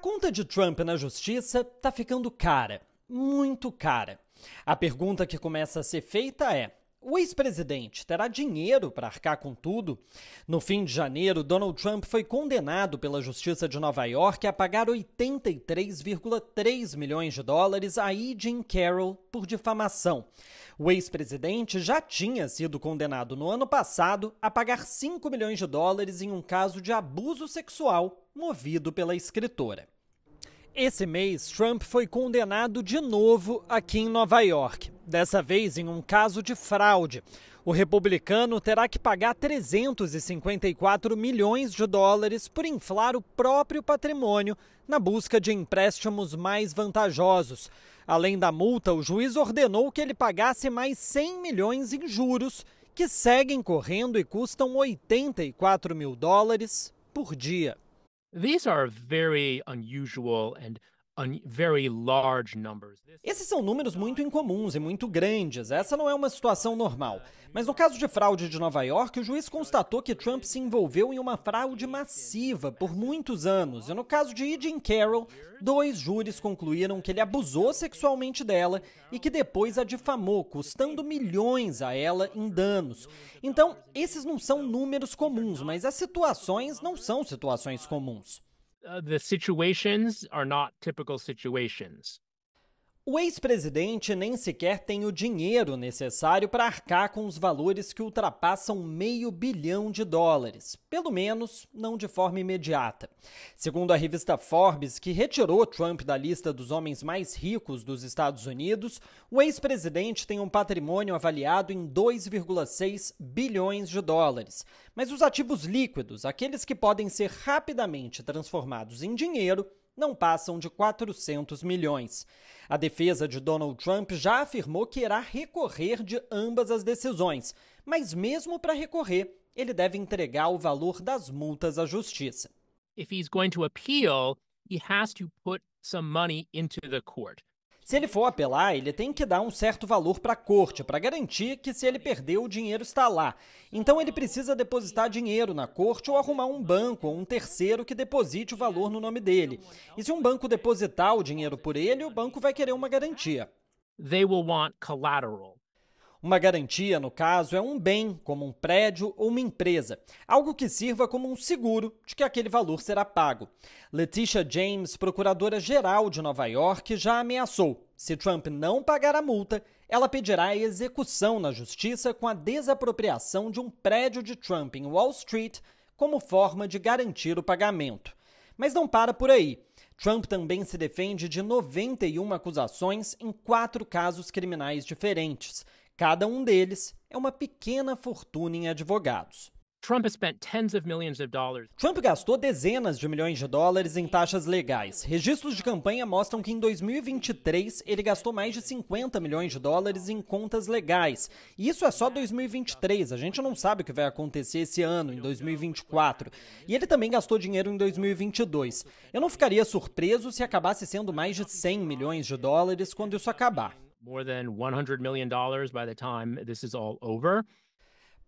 conta de Trump na justiça tá ficando cara, muito cara. A pergunta que começa a ser feita é: o ex-presidente terá dinheiro para arcar com tudo? No fim de janeiro, Donald Trump foi condenado pela Justiça de Nova York a pagar 83,3 milhões de dólares a E. Jean Carroll por difamação. O ex-presidente já tinha sido condenado no ano passado a pagar 5 milhões de dólares em um caso de abuso sexual movido pela escritora. Esse mês, Trump foi condenado de novo aqui em Nova York, dessa vez em um caso de fraude. O republicano terá que pagar 354 milhões de dólares por inflar o próprio patrimônio na busca de empréstimos mais vantajosos. Além da multa, o juiz ordenou que ele pagasse mais 100 milhões em juros, que seguem correndo e custam 84 mil dólares por dia. These are very unusual and Esses são números muito incomuns e muito grandes. Essa não é uma situação normal. Ah, mas no caso de fraude de Nova York, o juiz constatou que Trump se envolveu em uma fraude massiva por muitos anos. E no caso de Eden Carroll, dois júris concluíram que ele abusou sexualmente dela e que depois a difamou, custando milhões a ela em danos. Então, esses não são números comuns, mas as situações não são situações comuns. uh, the situations are not typical situations. O ex-presidente nem sequer tem o dinheiro necessário para arcar com os valores que ultrapassam meio bilhão de dólares, pelo menos não de forma imediata. Segundo a revista Forbes, que retirou Trump da lista dos homens mais ricos dos Estados Unidos, o ex-presidente tem um patrimônio avaliado em 2,6 bilhões de dólares. Mas os ativos líquidos, aqueles que podem ser rapidamente transformados em dinheiro, não passam de 400 milhões. A defesa de Donald Trump já afirmou que irá recorrer de ambas as decisões, mas mesmo para recorrer, ele deve entregar o valor das multas à justiça. If he's going to appeal, he has to put some money into the court. Se ele for apelar, ele tem que dar um certo valor para a corte, para garantir que se ele perder, o dinheiro está lá. Então ele precisa depositar dinheiro na corte ou arrumar um banco ou um terceiro que deposite o valor no nome dele. E se um banco depositar o dinheiro por ele, o banco vai querer uma garantia. They will want collateral. Uma garantia, no caso, é um bem, como um prédio ou uma empresa, algo que sirva como um seguro de que aquele valor será pago. Letitia James, procuradora-geral de Nova York, já ameaçou: se Trump não pagar a multa, ela pedirá a execução na justiça com a desapropriação de um prédio de Trump em Wall Street como forma de garantir o pagamento. Mas não para por aí. Trump também se defende de 91 acusações em quatro casos criminais diferentes. Cada um deles é uma pequena fortuna em advogados. Trump, Trump gastou dezenas de milhões de dólares em taxas legais. Registros de campanha mostram que em 2023 ele gastou mais de 50 milhões de dólares em contas legais. E isso é só 2023, a gente não sabe o que vai acontecer esse ano, em 2024. E ele também gastou dinheiro em 2022. Eu não ficaria surpreso se acabasse sendo mais de 100 milhões de dólares quando isso acabar. more than $100 million by the time this is all over.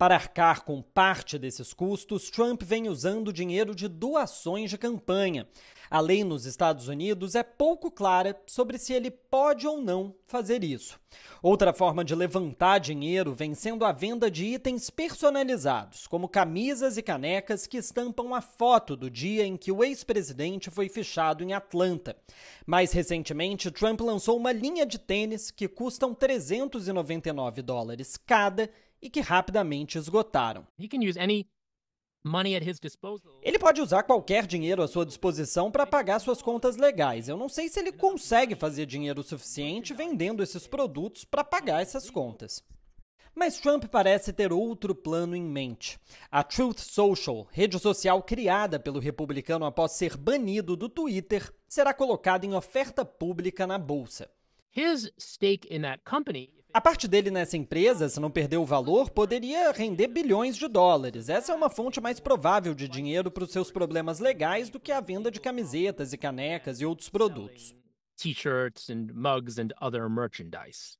Para arcar com parte desses custos, Trump vem usando dinheiro de doações de campanha. A lei nos Estados Unidos é pouco clara sobre se ele pode ou não fazer isso. Outra forma de levantar dinheiro vem sendo a venda de itens personalizados, como camisas e canecas que estampam a foto do dia em que o ex-presidente foi fichado em Atlanta. Mais recentemente, Trump lançou uma linha de tênis que custam 399 dólares cada e que rapidamente esgotaram. Ele pode usar qualquer dinheiro à sua disposição para pagar suas contas legais. Eu não sei se ele consegue fazer dinheiro suficiente vendendo esses produtos para pagar essas contas. Mas Trump parece ter outro plano em mente. A Truth Social, rede social criada pelo republicano após ser banido do Twitter, será colocada em oferta pública na bolsa. His stake in that company a parte dele nessa empresa, se não perder o valor, poderia render bilhões de dólares. Essa é uma fonte mais provável de dinheiro para os seus problemas legais do que a venda de camisetas e canecas e outros produtos. T-shirts and mugs and other merchandise.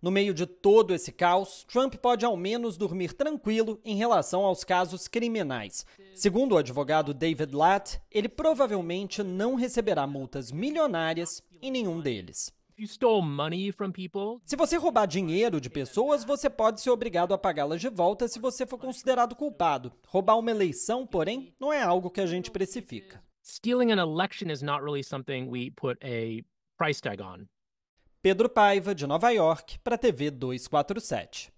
No meio de todo esse caos, Trump pode ao menos dormir tranquilo em relação aos casos criminais. Segundo o advogado David Latt, ele provavelmente não receberá multas milionárias em nenhum deles. Se você roubar dinheiro de pessoas, você pode ser obrigado a pagá-las de volta se você for considerado culpado. Roubar uma eleição, porém, não é algo que a gente precifica. Pedro Paiva, de Nova York, para a TV 247.